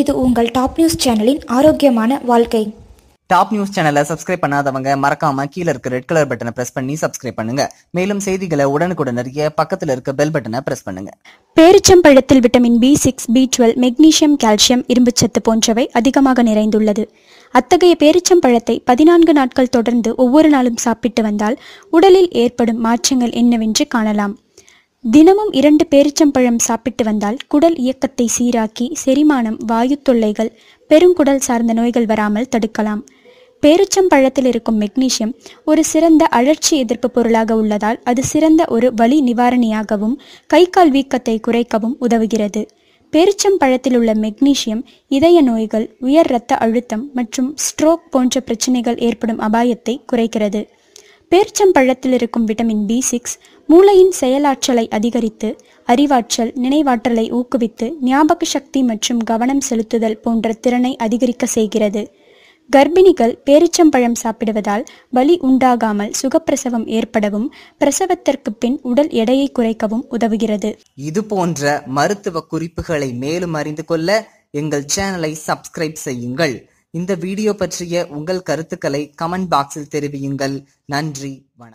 இது உங்கள் top news சேனலின் ஆரோக்கியமான வாழ்க்கை டாப் நியூஸ் சேனலை சப்ஸ்கிரைப் பண்ணாதவங்க மறக்காம கீழே இருக்க ரெட் கலர் பட்டனை பிரஸ் பண்ணி சப்ஸ்கிரைப் பண்ணுங்க மேலும் செய்திகளை உடனுக்குடன் அறிய பக்கத்தில் இருக்க பெல் பட்டனை பிரஸ் பண்ணுங்க பேரிச்சம்பழத்தில் vitamin B six B twelve magnesium calcium இரும்புச்சத்து போன்றவை அதிகமாக நிறைந்துள்ளது அத்தகைய பேரிச்சம்பழத்தை பதினான்கு நாட்கள் தொடர்ந்து ஒவ்வொரு நாளும் சாப்பிட்டு வந்தால் உடலில் ஏற்படும் மாற்றங்கள் என்னவென்று காணலாம் தினமும் இரண்டு பேரிச்சம்பழம் சாப்பிட்டு வந்தால் குடல் இயக்கத்தை சீராக்கி செரிமானம் வாயு தொல்லைகள் பெருங்குடல் சார்ந்த நோய்கள் வராமல் தடுக்கலாம் பேரிச்சம்பழத்தில் இருக்கும் மெக்னீசியம் ஒரு சிறந்த அழற்சி எதிர்ப்பு பொருளாக உள்ளதால் அது சிறந்த ஒரு வலி நிவாரணியாகவும் கை கால் வீக்கத்தை குறைக்கவும் உதவுகிறது பேரிச்சம்பழத்தில் உள்ள மெக்னீசியம் இதய நோய்கள் உயர் இரத்த அழுத்தம் மற்றும் ஸ்ட்ரோக் போன்ற பிரச்சனைகள் ஏற்படும் அபாயத்தை குறைக்கிறது பேர்ச்சம்பழத்தில் இருக்கும் விட்டமின் பி சிக்ஸ் மூளையின் செயலாற்றலை அதிகரித்து அறிவாற்றல் நினைவாற்றலை ஊக்குவித்து ஞாபக சக்தி மற்றும் கவனம் செலுத்துதல் போன்ற திறனை அதிகரிக்க செய்கிறது கர்ப்பிணிகள் பேரிச்சம்பழம் சாப்பிடுவதால் வலி உண்டாகாமல் சுகப்பிரசவம் ஏற்படவும் பிரசவத்திற்கு பின் உடல் எடையை குறைக்கவும் உதவுகிறது இது போன்ற மருத்துவ குறிப்புகளை மேலும் அறிந்து கொள்ள எங்கள் சேனலை சப்ஸ்கிரைப் செய்யுங்கள் இந்த வீடியோ பற்றிய உங்கள் கருத்துக்களை கமெண்ட் பாக்ஸில் தெரிவியுங்கள் நன்றி வணக்கம்